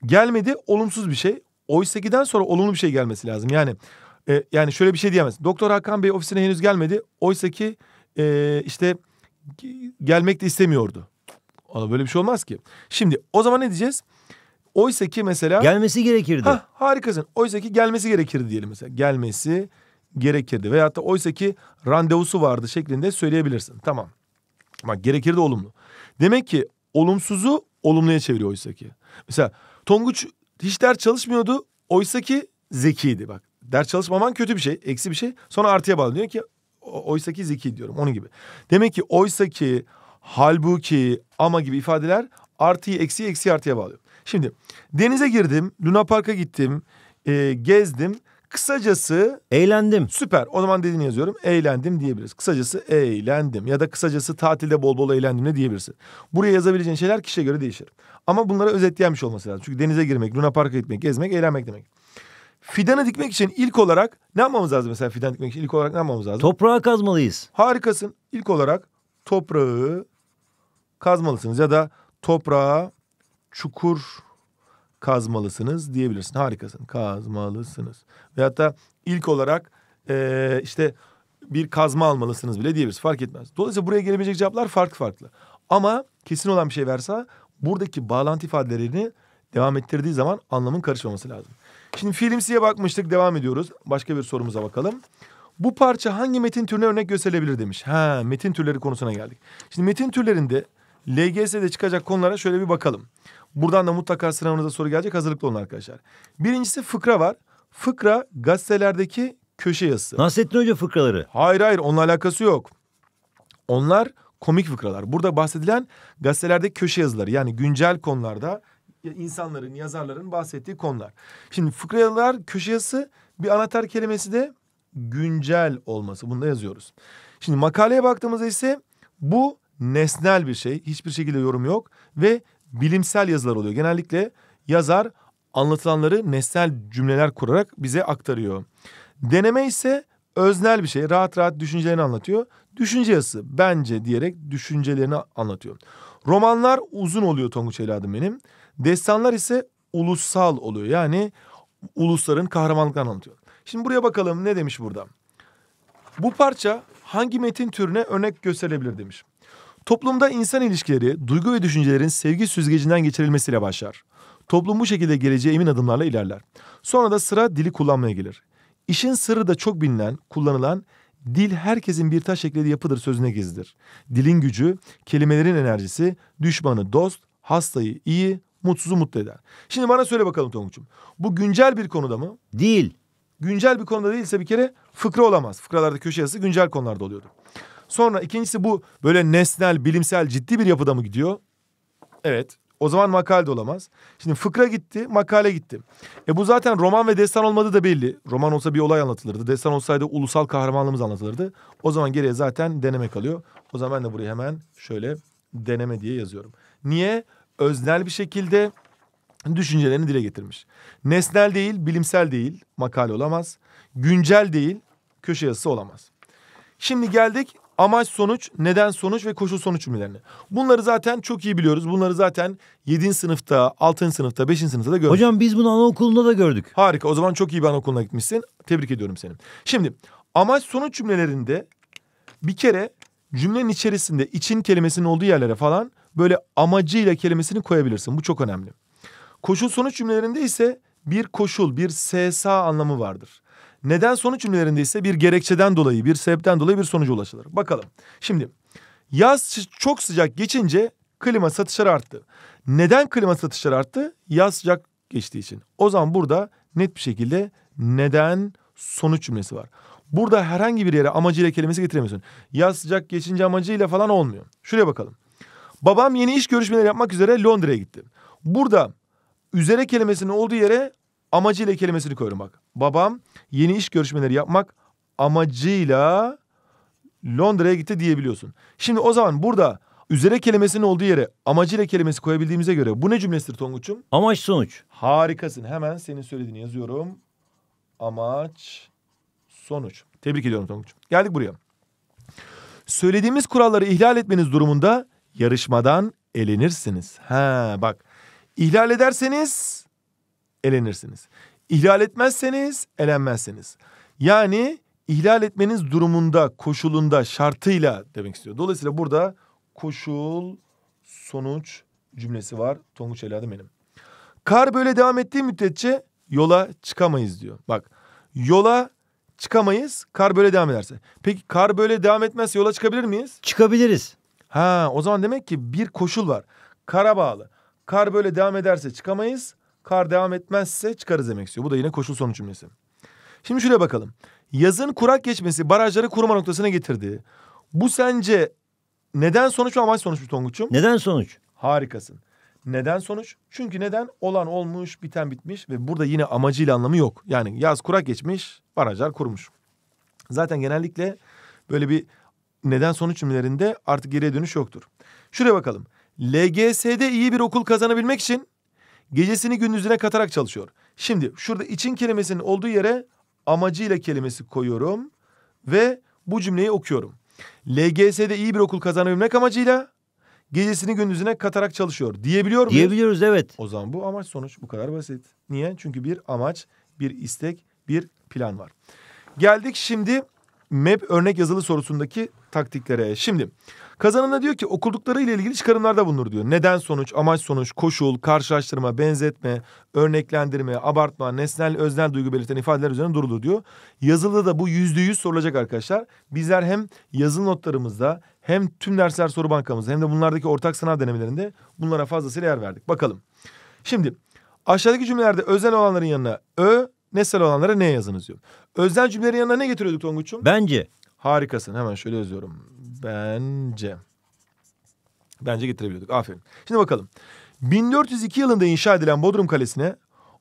Gelmedi olumsuz bir şey. Oysa kiden sonra olumlu bir şey gelmesi lazım. Yani e, yani şöyle bir şey diyemez. Doktor Hakan Bey ofisine henüz gelmedi. Oysa ki e, işte gelmek de istemiyordu. Ama böyle bir şey olmaz ki. Şimdi o zaman ne diyeceğiz? Oysa ki mesela... Gelmesi gerekirdi. Hah, harikasın. Oysa ki gelmesi gerekirdi diyelim mesela. Gelmesi gerekirdi. Veyahut da oysa ki randevusu vardı şeklinde söyleyebilirsin. Tamam. Bak gerekirdi olumlu. Demek ki olumsuzu olumluya çeviriyor oysa ki. Mesela Tonguç hiç ders çalışmıyordu. Oysa ki zekiydi bak. Ders çalışmaman kötü bir şey, eksi bir şey. Sonra artıya bağlı. Diyor ki oysaki zeki diyorum onun gibi. Demek ki oysaki, halbuki, ama gibi ifadeler artıyı eksi eksi artıya bağlıyor. Şimdi denize girdim, Luna Park'a gittim, e, gezdim. Kısacası... Eğlendim. Süper. O zaman dediğini yazıyorum. Eğlendim diyebiliriz. Kısacası eğlendim. Ya da kısacası tatilde bol bol eğlendim ne diyebilirsin. Buraya yazabileceğin şeyler kişiye göre değişir. Ama bunları özetleyen şey olması lazım. Çünkü denize girmek, Luna Park'a gitmek, gezmek, eğlenmek demek. Fidanı dikmek için ilk olarak ne yapmamız lazım mesela fidan dikmek için ilk olarak ne yapmamız lazım? Toprağı kazmalıyız. Harikasın. İlk olarak toprağı kazmalısınız ya da toprağa çukur kazmalısınız diyebilirsin. Harikasın. Kazmalısınız. Veyahut da ilk olarak ee, işte bir kazma almalısınız bile diyebiliriz. Fark etmez. Dolayısıyla buraya gelebilecek cevaplar farklı farklı. Ama kesin olan bir şey varsa buradaki bağlantı ifadelerini devam ettirdiği zaman anlamın karışmaması lazım. Şimdi filmsiye bakmıştık devam ediyoruz. Başka bir sorumuza bakalım. Bu parça hangi metin türüne örnek gösterebilir demiş. Ha metin türleri konusuna geldik. Şimdi metin türlerinde LGS'de çıkacak konulara şöyle bir bakalım. Buradan da mutlaka sınavınıza soru gelecek hazırlıklı olun arkadaşlar. Birincisi fıkra var. Fıkra gazetelerdeki köşe yazısı. Nasrettin Hoca fıkraları. Hayır hayır onunla alakası yok. Onlar komik fıkralar. Burada bahsedilen gazetelerde köşe yazıları yani güncel konularda insanların, yazarların bahsettiği konular. Şimdi fıkralar köşesi bir anahtar kelimesi de güncel olması. Bunu da yazıyoruz. Şimdi makaleye baktığımızda ise bu nesnel bir şey. Hiçbir şekilde yorum yok ve bilimsel yazılar oluyor. Genellikle yazar anlatılanları nesnel cümleler kurarak bize aktarıyor. Deneme ise öznel bir şey. Rahat rahat düşüncelerini anlatıyor. Düşünce yazısı bence diyerek düşüncelerini anlatıyor. Romanlar uzun oluyor Tonguç evladım benim. Destanlar ise ulusal oluyor. Yani ulusların kahramanlıklarını anlatıyor. Şimdi buraya bakalım ne demiş burada. Bu parça hangi metin türüne örnek gösterilebilir demiş. Toplumda insan ilişkileri, duygu ve düşüncelerin sevgi süzgecinden geçirilmesiyle başlar. Toplum bu şekilde geleceğe emin adımlarla ilerler. Sonra da sıra dili kullanmaya gelir. İşin sırrı da çok bilinen, kullanılan dil herkesin bir taş eklediği yapıdır sözüne gizlidir. Dilin gücü, kelimelerin enerjisi, düşmanı dost, hastayı iyi, mutsuzu mutlu eder. Şimdi bana söyle bakalım Tonguç'um. Bu güncel bir konuda mı? Değil. Güncel bir konuda değilse bir kere fıkra olamaz. Fıkralarda köşe yazısı güncel konularda oluyordu. Sonra ikincisi bu böyle nesnel, bilimsel, ciddi bir yapıda mı gidiyor? Evet. O zaman makale de olamaz. Şimdi fıkra gitti, makale gitti. E bu zaten roman ve destan olmadığı da belli. Roman olsa bir olay anlatılırdı. Destan olsaydı ulusal kahramanlığımız anlatılırdı. O zaman geriye zaten deneme kalıyor. O zaman ben de buraya hemen şöyle deneme diye yazıyorum. Niye? öznel bir şekilde düşüncelerini dile getirmiş. Nesnel değil, bilimsel değil, makale olamaz. Güncel değil, köşe yazısı olamaz. Şimdi geldik amaç sonuç, neden sonuç ve koşul sonuç cümlelerine. Bunları zaten çok iyi biliyoruz. Bunları zaten 7. sınıfta, 6. sınıfta, 5. sınıfta da gördük. Hocam biz bunu anaokulunda da gördük. Harika. O zaman çok iyi bir anaokuluna gitmişsin. Tebrik ediyorum seni. Şimdi amaç sonuç cümlelerinde bir kere cümlenin içerisinde için kelimesinin olduğu yerlere falan böyle amacıyla kelimesini koyabilirsin. Bu çok önemli. Koşul sonuç cümlelerinde ise bir koşul, bir SSA anlamı vardır. Neden sonuç cümlelerinde ise bir gerekçeden dolayı, bir sebepten dolayı bir sonuca ulaşılır. Bakalım. Şimdi yaz çok sıcak geçince klima satışları arttı. Neden klima satışları arttı? Yaz sıcak geçtiği için. O zaman burada net bir şekilde neden sonuç cümlesi var. Burada herhangi bir yere amacıyla kelimesi getiremiyorsun. Yaz sıcak geçince amacıyla falan olmuyor. Şuraya bakalım. Babam yeni iş görüşmeleri yapmak üzere Londra'ya gitti. Burada üzere kelimesinin olduğu yere amacıyla kelimesini koyuyorum bak. Babam yeni iş görüşmeleri yapmak amacıyla Londra'ya gitti diyebiliyorsun. Şimdi o zaman burada üzere kelimesinin olduğu yere amacıyla kelimesi koyabildiğimize göre bu ne cümlesidir Tonguç'um? Amaç sonuç. Harikasın. Hemen senin söylediğini yazıyorum. Amaç sonuç. Tebrik ediyorum Tonguç'um. Geldik buraya. Söylediğimiz kuralları ihlal etmeniz durumunda yarışmadan elenirsiniz. Ha bak ihlal ederseniz elenirsiniz. İhlal etmezseniz elenmezsiniz. Yani ihlal etmeniz durumunda, koşulunda, şartıyla demek istiyor. Dolayısıyla burada koşul, sonuç cümlesi var. Tonguç evladım benim. Kar böyle devam ettiği müddetçe yola çıkamayız diyor. Bak yola çıkamayız kar böyle devam ederse. Peki kar böyle devam etmezse yola çıkabilir miyiz? Çıkabiliriz. Ha o zaman demek ki bir koşul var. Kara bağlı. Kar böyle devam ederse çıkamayız. Kar devam etmezse çıkarız demek istiyor. Bu da yine koşul sonuç cümlesi. Şimdi şuraya bakalım. Yazın kurak geçmesi barajları kuruma noktasına getirdi. Bu sence neden sonuç ve amaç sonuç mu Tonguç'um? Neden sonuç? Harikasın. Neden sonuç? Çünkü neden? Olan olmuş, biten bitmiş ve burada yine amacıyla anlamı yok. Yani yaz kurak geçmiş, barajlar kurumuş. Zaten genellikle böyle bir neden sonuç cümlelerinde artık geriye dönüş yoktur. Şuraya bakalım. LGS'de iyi bir okul kazanabilmek için gecesini gündüzüne katarak çalışıyor. Şimdi şurada için kelimesinin olduğu yere amacıyla kelimesi koyuyorum ve bu cümleyi okuyorum. LGS'de iyi bir okul kazanabilmek amacıyla gecesini gündüzüne katarak çalışıyor diyebiliyor muyum? Diyebiliyoruz evet. O zaman bu amaç sonuç bu kadar basit. Niye? Çünkü bir amaç, bir istek, bir plan var. Geldik şimdi MEP örnek yazılı sorusundaki taktiklere. Şimdi kazanında diyor ki okudukları ile ilgili çıkarımlarda bulunur diyor. Neden sonuç, amaç sonuç, koşul, karşılaştırma, benzetme, örneklendirme, abartma, nesnel, öznel duygu belirten ifadeler üzerine durulur diyor. Yazılı da bu yüzde yüz sorulacak arkadaşlar. Bizler hem yazılı notlarımızda hem tüm dersler soru bankamızda hem de bunlardaki ortak sınav denemelerinde bunlara fazlasıyla yer verdik. Bakalım. Şimdi aşağıdaki cümlelerde özel olanların yanına ö, nesnel olanlara ne yazınız diyor. Özel cümlelerin yanına ne getiriyorduk Tonguç'um? Bence. Harikasın. Hemen şöyle yazıyorum. Bence. Bence getirebiliyorduk. Aferin. Şimdi bakalım. 1402 yılında inşa edilen Bodrum Kalesi'ne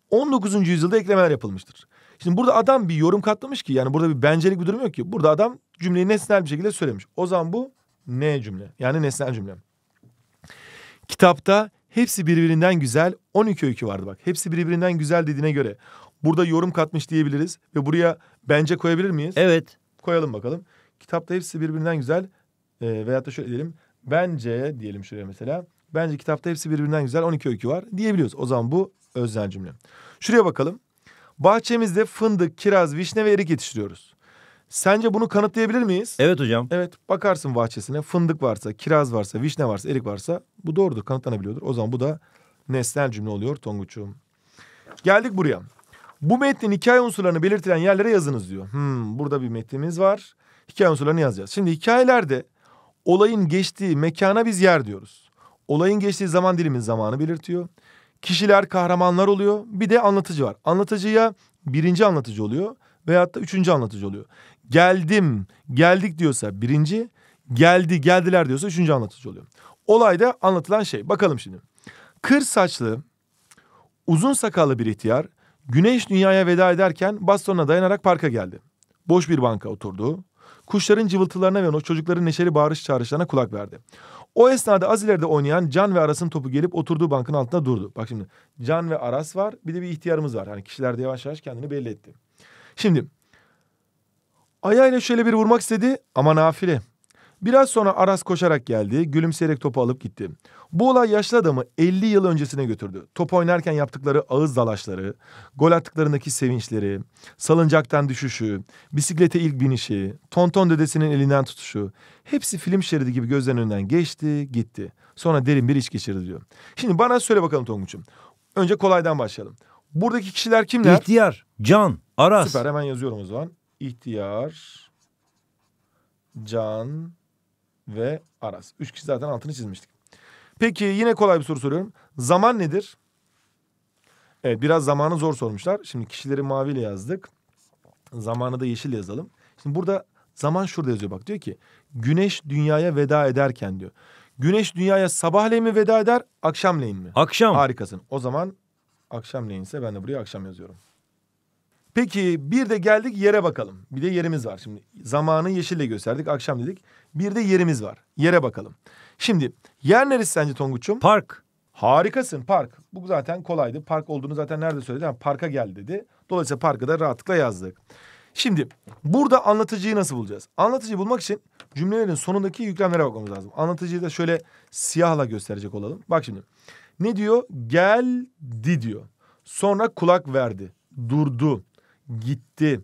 19. yüzyılda eklemeler yapılmıştır. Şimdi burada adam bir yorum katlamış ki yani burada bir bencelik bir durum yok ki. Burada adam cümleyi nesnel bir şekilde söylemiş. O zaman bu ne cümle? Yani nesnel cümle. Kitapta hepsi birbirinden güzel 12 öykü vardı bak. Hepsi birbirinden güzel dediğine göre burada yorum katmış diyebiliriz ve buraya bence koyabilir miyiz? Evet koyalım bakalım. Kitapta hepsi birbirinden güzel. E, veyahut da şöyle diyelim. Bence diyelim şuraya mesela. Bence kitapta hepsi birbirinden güzel 12 öykü var diyebiliyoruz. O zaman bu öznel cümle. Şuraya bakalım. Bahçemizde fındık, kiraz, vişne ve erik yetiştiriyoruz. Sence bunu kanıtlayabilir miyiz? Evet hocam. Evet bakarsın bahçesine fındık varsa, kiraz varsa, vişne varsa, erik varsa bu doğrudur kanıtlanabiliyordur. O zaman bu da nesnel cümle oluyor Tonguç'um. Geldik buraya. Bu metnin hikaye unsurlarını belirtilen yerlere yazınız diyor. Hmm, burada bir metnimiz var. Hikaye unsurlarını yazacağız. Şimdi hikayelerde olayın geçtiği mekana biz yer diyoruz. Olayın geçtiği zaman dilimin zamanı belirtiyor. Kişiler kahramanlar oluyor. Bir de anlatıcı var. Anlatıcıya birinci anlatıcı oluyor veyahut da üçüncü anlatıcı oluyor. Geldim, geldik diyorsa birinci, geldi, geldiler diyorsa üçüncü anlatıcı oluyor. Olayda anlatılan şey. Bakalım şimdi. Kır saçlı, uzun sakallı bir ihtiyar Güneş dünyaya veda ederken bastonuna dayanarak parka geldi. Boş bir banka oturdu. Kuşların cıvıltılarına ve o çocukların neşeli bağırış çağrışlarına kulak verdi. O esnada az ileride oynayan Can ve Aras'ın topu gelip oturduğu bankın altında durdu. Bak şimdi Can ve Aras var bir de bir ihtiyarımız var. Hani kişiler de yavaş yavaş kendini belli etti. Şimdi ayağıyla şöyle bir vurmak istedi ama nafile. Biraz sonra Aras koşarak geldi, gülümseyerek topu alıp gitti. Bu olay yaşlı adamı 50 yıl öncesine götürdü. Top oynarken yaptıkları ağız dalaşları, gol attıklarındaki sevinçleri, salıncaktan düşüşü, bisiklete ilk binişi, tonton dedesinin elinden tutuşu... Hepsi film şeridi gibi gözlerinin önünden geçti, gitti. Sonra derin bir iç geçirdi diyor. Şimdi bana söyle bakalım Tonguç'um. Önce kolaydan başlayalım. Buradaki kişiler kimler? İhtiyar, Can, Aras. Süper hemen yazıyorum o zaman. İhtiyar, Can, ve Aras. Üç kişi zaten altını çizmiştik. Peki yine kolay bir soru soruyorum. Zaman nedir? Evet biraz zamanı zor sormuşlar. Şimdi kişileri maviyle yazdık. Zamanı da yeşil yazalım. Şimdi burada zaman şurada yazıyor bak diyor ki güneş dünyaya veda ederken diyor. Güneş dünyaya sabahleyin mi veda eder akşamleyin mi? Akşam. Harikasın. O zaman akşamleyin ise ben de buraya akşam yazıyorum. Peki bir de geldik yere bakalım. Bir de yerimiz var şimdi. Zamanı yeşille gösterdik akşam dedik. Bir de yerimiz var. Yere bakalım. Şimdi yer neresi sence Tonguç'um? Park. Harikasın park. Bu zaten kolaydı. Park olduğunu zaten nerede söyledi? Yani parka gel dedi. Dolayısıyla parkı da rahatlıkla yazdık. Şimdi burada anlatıcıyı nasıl bulacağız? Anlatıcıyı bulmak için cümlelerin sonundaki yüklemlere bakmamız lazım. Anlatıcıyı da şöyle siyahla gösterecek olalım. Bak şimdi. Ne diyor? Geldi diyor. Sonra kulak verdi. Durdu gitti,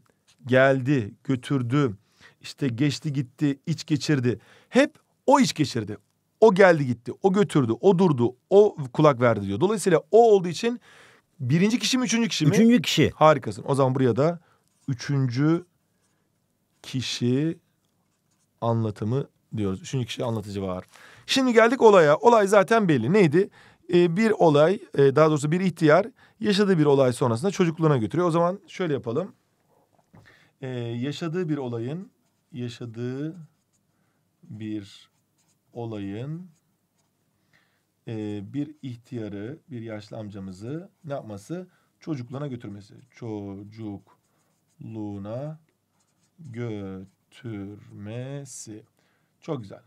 geldi, götürdü, işte geçti gitti, iç geçirdi. Hep o iç geçirdi. O geldi gitti, o götürdü, o durdu, o kulak verdi diyor. Dolayısıyla o olduğu için birinci kişi mi, üçüncü kişi mi? Üçüncü kişi. Harikasın. O zaman buraya da üçüncü kişi anlatımı diyoruz. Üçüncü kişi anlatıcı var. Şimdi geldik olaya. Olay zaten belli. Neydi? Ee, bir olay, e, daha doğrusu bir ihtiyar Yaşadığı bir olay sonrasında çocukluğuna götürüyor. O zaman şöyle yapalım. Ee, yaşadığı bir olayın yaşadığı bir olayın e, bir ihtiyarı, bir yaşlı amcamızı ne yapması? Çocukluğuna götürmesi. Çocukluğuna götürmesi. Çok güzel.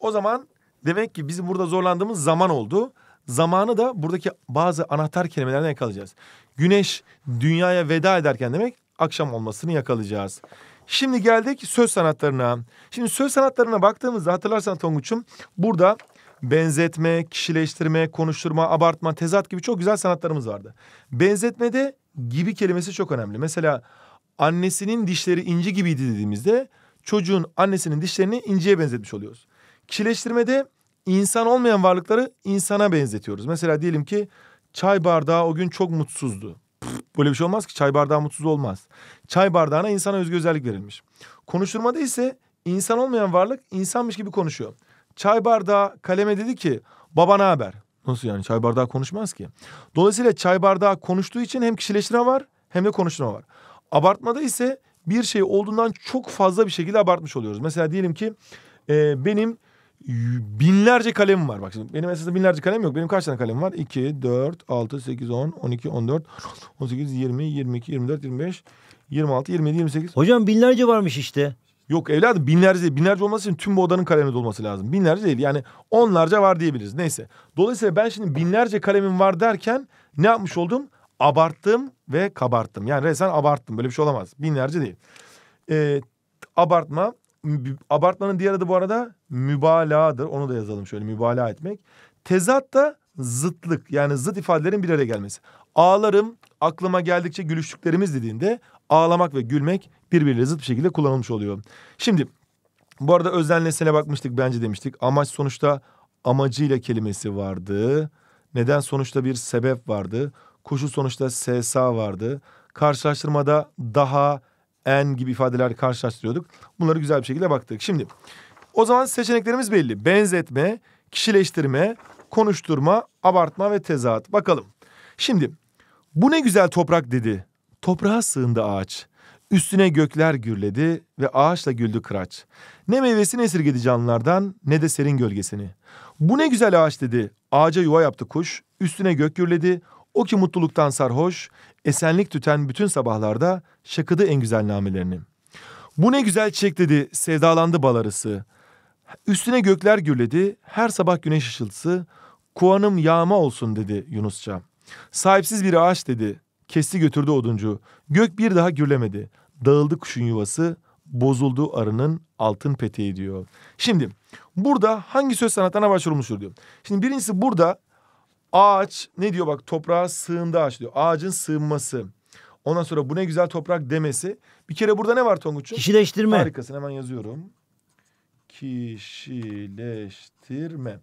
O zaman demek ki bizim burada zorlandığımız zaman oldu. Zamanı da buradaki bazı anahtar kelimelerden yakalayacağız. Güneş dünyaya veda ederken demek akşam olmasını yakalayacağız. Şimdi geldik söz sanatlarına. Şimdi söz sanatlarına baktığımızda hatırlarsan Tonguç'um burada benzetme, kişileştirme, konuşturma, abartma, tezat gibi çok güzel sanatlarımız vardı. Benzetmede gibi kelimesi çok önemli. Mesela annesinin dişleri inci gibiydi dediğimizde çocuğun annesinin dişlerini inciye benzetmiş oluyoruz. Kişileştirmede insan olmayan varlıkları insana benzetiyoruz. Mesela diyelim ki çay bardağı o gün çok mutsuzdu. Böyle bir şey olmaz ki çay bardağı mutsuz olmaz. Çay bardağına insana özgü özellik verilmiş. Konuşturmada ise insan olmayan varlık insanmış gibi konuşuyor. Çay bardağı kaleme dedi ki baba ne haber? Nasıl yani çay bardağı konuşmaz ki. Dolayısıyla çay bardağı konuştuğu için hem kişileştirme var hem de konuşma var. Abartmada ise bir şey olduğundan çok fazla bir şekilde abartmış oluyoruz. Mesela diyelim ki e, benim binlerce kalemim var. Bak şimdi benim esasında binlerce kalem yok. Benim kaç tane kalem var? 2, 4, 6, 8, 10, 12, 14, 18, 20, 22, 24, 25, 26, 27, 28. Hocam binlerce varmış işte. Yok evladım binlerce değil. Binlerce olması için tüm bu odanın kalemi dolması lazım. Binlerce değil yani onlarca var diyebiliriz. Neyse. Dolayısıyla ben şimdi binlerce kalemim var derken ne yapmış oldum? Abarttım ve kabarttım. Yani resmen abarttım. Böyle bir şey olamaz. Binlerce değil. Ee, abartma abartmanın diğer adı bu arada mübalağadır. Onu da yazalım şöyle mübalağa etmek. Tezat da zıtlık yani zıt ifadelerin bir araya gelmesi. Ağlarım aklıma geldikçe gülüştüklerimiz dediğinde ağlamak ve gülmek birbiriyle zıt bir şekilde kullanılmış oluyor. Şimdi bu arada özel nesnele bakmıştık bence demiştik. Amaç sonuçta amacıyla kelimesi vardı. Neden sonuçta bir sebep vardı. Koşu sonuçta SSA vardı. Karşılaştırmada daha en gibi ifadeler karşılaştırıyorduk. Bunları güzel bir şekilde baktık. Şimdi o zaman seçeneklerimiz belli. Benzetme, kişileştirme, konuşturma, abartma ve tezat. Bakalım. Şimdi bu ne güzel toprak dedi. Toprağa sığındı ağaç. Üstüne gökler gürledi ve ağaçla güldü kıraç. Ne meyvesini esirgedi canlılardan ne de serin gölgesini. Bu ne güzel ağaç dedi. Ağaca yuva yaptı kuş. Üstüne gök gürledi. O ki mutluluktan sarhoş esenlik tüten bütün sabahlarda şakıdı en güzel namelerini. Bu ne güzel çiçek dedi, sevdalandı bal arısı. Üstüne gökler gürledi, her sabah güneş ışıltısı. Kuanım yağma olsun dedi Yunusça. Sahipsiz bir ağaç dedi, kesti götürdü oduncu. Gök bir daha gürlemedi, dağıldı kuşun yuvası, bozuldu arının altın peteği diyor. Şimdi burada hangi söz sanatına başvurulmuştur diyor. Şimdi birincisi burada Ağaç ne diyor bak toprağa sığındı ağaç diyor. Ağacın sığınması. Ondan sonra bu ne güzel toprak demesi. Bir kere burada ne var Tonguç'un? Kişileştirme. Harikasın hemen yazıyorum. Kişileştirme.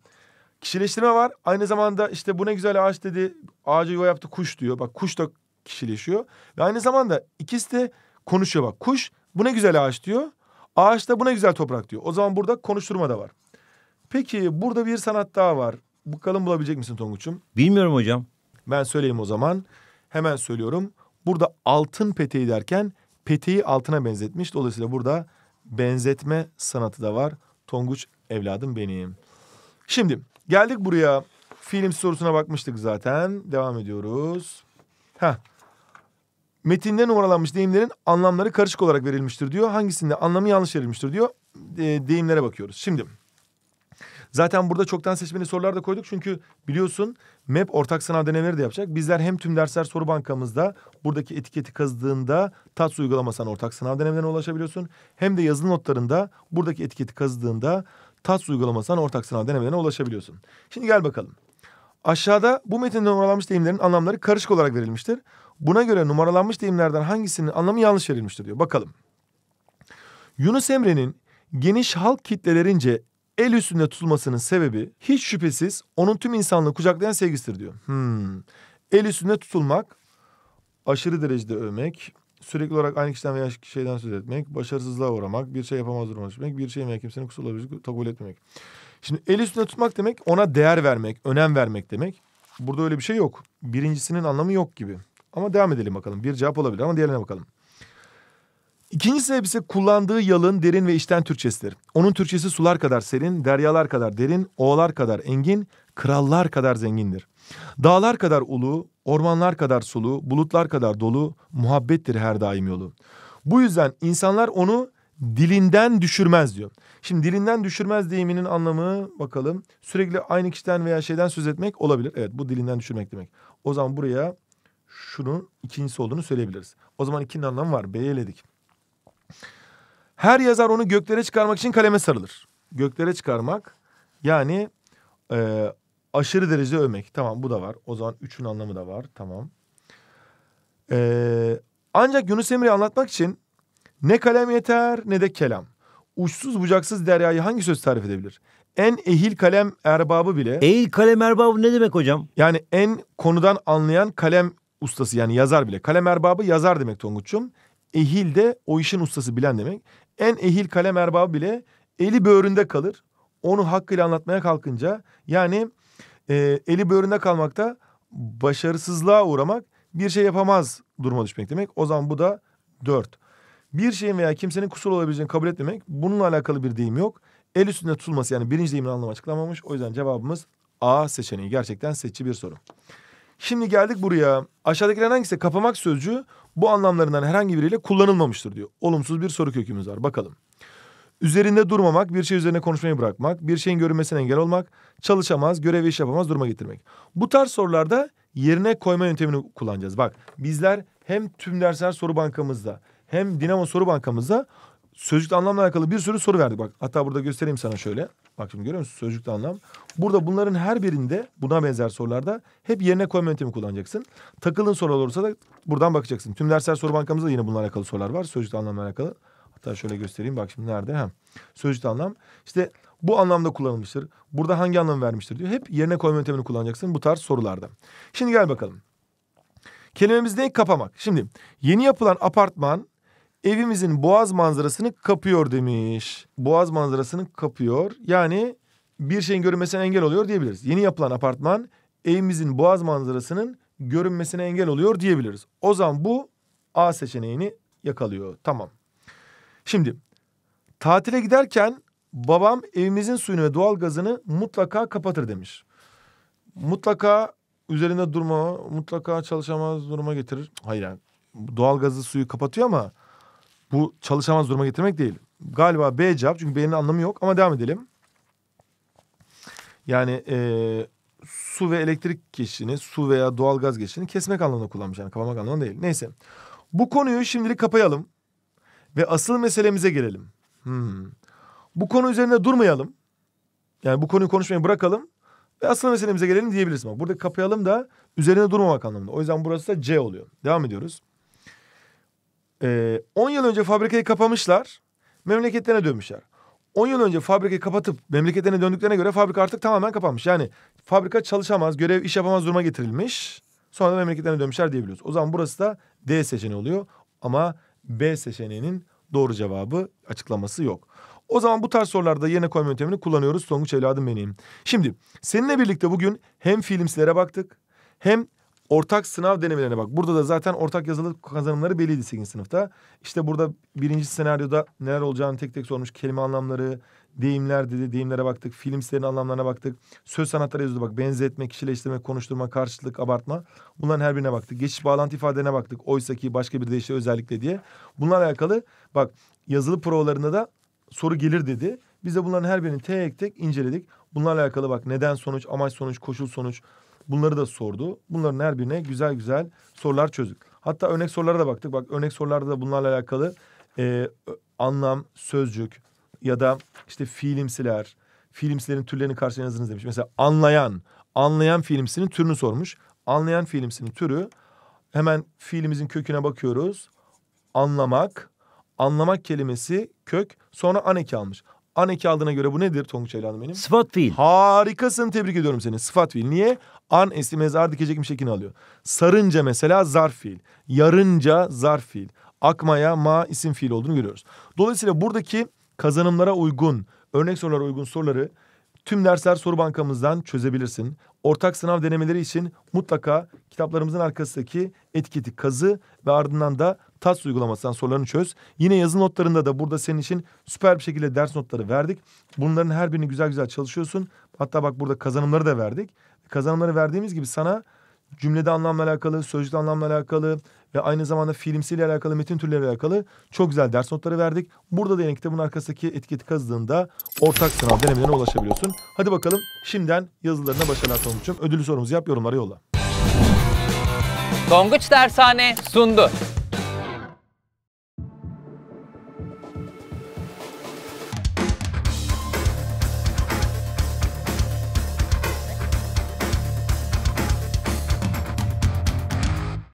Kişileştirme var. Aynı zamanda işte bu ne güzel ağaç dedi. Ağaca yuva yaptı kuş diyor. Bak kuş da kişileşiyor. Ve aynı zamanda ikisi de konuşuyor bak. Kuş bu ne güzel ağaç diyor. Ağaç da bu ne güzel toprak diyor. O zaman burada konuşturma da var. Peki burada bir sanat daha var. Bu Bakalım bulabilecek misin Tonguç'um? Bilmiyorum hocam. Ben söyleyeyim o zaman. Hemen söylüyorum. Burada altın peteği derken peteği altına benzetmiş. Dolayısıyla burada benzetme sanatı da var. Tonguç evladım benim. Şimdi geldik buraya. Film sorusuna bakmıştık zaten. Devam ediyoruz. Heh. Metinde numaralanmış deyimlerin anlamları karışık olarak verilmiştir diyor. Hangisinde anlamı yanlış verilmiştir diyor. E, deyimlere bakıyoruz. Şimdi Zaten burada çoktan seçmeli sorular da koyduk. Çünkü biliyorsun MEP ortak sınav denemeleri de yapacak. Bizler hem tüm dersler soru bankamızda buradaki etiketi kazdığında TATS uygulamasına ortak sınav denemelerine ulaşabiliyorsun. Hem de yazılı notlarında buradaki etiketi kazdığında TATS uygulamasından ortak sınav denemelerine ulaşabiliyorsun. Şimdi gel bakalım. Aşağıda bu metinde numaralanmış deyimlerin anlamları karışık olarak verilmiştir. Buna göre numaralanmış deyimlerden hangisinin anlamı yanlış verilmiştir diyor. Bakalım. Yunus Emre'nin geniş halk kitlelerince el üstünde tutulmasının sebebi hiç şüphesiz onun tüm insanlığı kucaklayan sevgisidir diyor. Hmm. El üstünde tutulmak, aşırı derecede övmek, sürekli olarak aynı kişiden veya şeyden söz etmek, başarısızlığa uğramak, bir şey yapamaz duruma düşmek, bir şey veya kimsenin kusur olabilecek kabul etmemek. Şimdi el üstünde tutmak demek ona değer vermek, önem vermek demek. Burada öyle bir şey yok. Birincisinin anlamı yok gibi. Ama devam edelim bakalım. Bir cevap olabilir ama diğerine bakalım. İkinci sebep ise kullandığı yalın, derin ve içten Türkçesidir. Onun Türkçesi sular kadar serin, deryalar kadar derin, oğalar kadar engin, krallar kadar zengindir. Dağlar kadar ulu, ormanlar kadar sulu, bulutlar kadar dolu, muhabbettir her daim yolu. Bu yüzden insanlar onu dilinden düşürmez diyor. Şimdi dilinden düşürmez deyiminin anlamı bakalım. Sürekli aynı kişiden veya şeyden söz etmek olabilir. Evet bu dilinden düşürmek demek. O zaman buraya şunun ikincisi olduğunu söyleyebiliriz. O zaman ikinci anlamı var. B'yi eledik. Her yazar onu göklere çıkarmak için kaleme sarılır. Göklere çıkarmak yani e, aşırı derecede övmek. Tamam bu da var. O zaman üçün anlamı da var. Tamam. Ee, ancak Yunus Emre'yi anlatmak için ne kalem yeter ne de kelam. Uçsuz bucaksız deryayı hangi söz tarif edebilir? En ehil kalem erbabı bile. Ehil kalem erbabı ne demek hocam? Yani en konudan anlayan kalem ustası yani yazar bile. Kalem erbabı yazar demek Tonguç'um ehil de o işin ustası bilen demek. En ehil kalem erbabı bile eli böğründe kalır. Onu hakkıyla anlatmaya kalkınca yani e, eli böğründe kalmakta başarısızlığa uğramak bir şey yapamaz duruma düşmek demek. O zaman bu da dört. Bir şeyin veya kimsenin kusur olabileceğini kabul etmemek bununla alakalı bir deyim yok. El üstünde tutulması yani birinci deyimin anlamı açıklamamış. O yüzden cevabımız A seçeneği gerçekten seçici bir soru. Şimdi geldik buraya. Aşağıdakilerden hangisi kapamak sözcüğü bu anlamlarından herhangi biriyle kullanılmamıştır diyor. Olumsuz bir soru kökümüz var bakalım. Üzerinde durmamak, bir şey üzerine konuşmayı bırakmak, bir şeyin görünmesine engel olmak, çalışamaz, görevi iş yapamaz duruma getirmek. Bu tarz sorularda yerine koyma yöntemini kullanacağız. Bak bizler hem tüm dersler soru bankamızda hem Dinamo soru bankamızda sözcükte anlamla alakalı bir sürü soru verdik. Bak hatta burada göstereyim sana şöyle. Bak şimdi görüyor musun sözcükte anlam. Burada bunların her birinde buna benzer sorularda hep yerine koyma yöntemi kullanacaksın. Takılın soru olursa da buradan bakacaksın. Tüm dersler soru bankamızda yine bununla alakalı sorular var. Sözcükte anlamla alakalı. Hatta şöyle göstereyim bak şimdi nerede hem. Sözcükte anlam. İşte bu anlamda kullanılmıştır. Burada hangi anlam vermiştir diyor. Hep yerine koyma yöntemini kullanacaksın bu tarz sorularda. Şimdi gel bakalım. Kelimemiz ne? Kapamak. Şimdi yeni yapılan apartman evimizin boğaz manzarasını kapıyor demiş. Boğaz manzarasını kapıyor. Yani bir şeyin görünmesine engel oluyor diyebiliriz. Yeni yapılan apartman evimizin boğaz manzarasının görünmesine engel oluyor diyebiliriz. O zaman bu A seçeneğini yakalıyor. Tamam. Şimdi tatile giderken babam evimizin suyunu ve doğal gazını mutlaka kapatır demiş. Mutlaka üzerinde durma, mutlaka çalışamaz duruma getirir. Hayır yani doğal gazı suyu kapatıyor ama bu çalışamaz duruma getirmek değil. Galiba B cevap çünkü B'nin anlamı yok ama devam edelim. Yani e, su ve elektrik geçişini, su veya doğal gaz geçişini kesmek anlamında kullanmış. Yani kapamak anlamında değil. Neyse. Bu konuyu şimdilik kapayalım ve asıl meselemize gelelim. Hmm. Bu konu üzerinde durmayalım. Yani bu konuyu konuşmayı bırakalım ve asıl meselemize gelelim diyebiliriz. Ama burada kapayalım da üzerine durmamak anlamında. O yüzden burası da C oluyor. Devam ediyoruz. 10 ee, yıl önce fabrikayı kapamışlar. Memleketlerine dönmüşler. 10 yıl önce fabrikayı kapatıp memleketlerine döndüklerine göre fabrika artık tamamen kapanmış. Yani fabrika çalışamaz, görev iş yapamaz duruma getirilmiş. Sonra da memleketlerine dönmüşler diyebiliyoruz. O zaman burası da D seçeneği oluyor. Ama B seçeneğinin doğru cevabı açıklaması yok. O zaman bu tarz sorularda yerine koyma yöntemini kullanıyoruz. Tonguç evladım benim. Şimdi seninle birlikte bugün hem filmsilere baktık hem Ortak sınav denemelerine bak. Burada da zaten ortak yazılı kazanımları belliydi 8. sınıfta. İşte burada birinci senaryoda neler olacağını tek tek sormuş. Kelime anlamları, deyimler dedi. Deyimlere baktık. Film sitelerinin anlamlarına baktık. Söz sanatları yazıyordu bak. Benzetme, kişileştirme, konuşturma, karşılık, abartma. Bunların her birine baktık. Geçiş bağlantı ifadelerine baktık. Oysaki başka bir deyişle özellikle diye. Bunlarla alakalı bak yazılı provalarında da soru gelir dedi. Biz de bunların her birini tek tek inceledik. Bunlarla alakalı bak neden sonuç, amaç sonuç, koşul sonuç, Bunları da sordu. Bunların her birine güzel güzel sorular çözdük. Hatta örnek sorulara da baktık. Bak örnek sorularda da bunlarla alakalı e, anlam, sözcük ya da işte fiilimsiler, fiilimsilerin türlerini karşılayınızınız demiş. Mesela anlayan, anlayan fiilimsinin türünü sormuş. Anlayan fiilimsinin türü hemen fiilimizin köküne bakıyoruz. Anlamak, anlamak kelimesi kök sonra aneki almış. Aneki aldığına göre bu nedir Tonguç Ceylan benim? Sıfat fiil. Harikasın tebrik ediyorum seni sıfat fiil. Niye? An esli mezar dikecekmiş şeklini alıyor. Sarınca mesela zarf fiil. Yarınca zarf fiil. Akmaya ma isim fiil olduğunu görüyoruz. Dolayısıyla buradaki kazanımlara uygun, örnek sorulara uygun soruları tüm dersler soru bankamızdan çözebilirsin. Ortak sınav denemeleri için mutlaka kitaplarımızın arkasındaki etiketi kazı ve ardından da TAS uygulamasından sorularını çöz. Yine yazı notlarında da burada senin için süper bir şekilde ders notları verdik. Bunların her birini güzel güzel çalışıyorsun. Hatta bak burada kazanımları da verdik. Kazanımları verdiğimiz gibi sana cümlede anlamla alakalı, sözcükte anlamla alakalı ve aynı zamanda filmsiyle alakalı, metin türleriyle alakalı çok güzel ders notları verdik. Burada da yine kitabın arkasındaki etiketi kazdığında ortak sınav denemelerine ulaşabiliyorsun. Hadi bakalım şimdiden yazılarına başarılar Tonguç'um. Ödülü sorumuzu yap, yorumlara yolla. Tonguç Dershane sundu.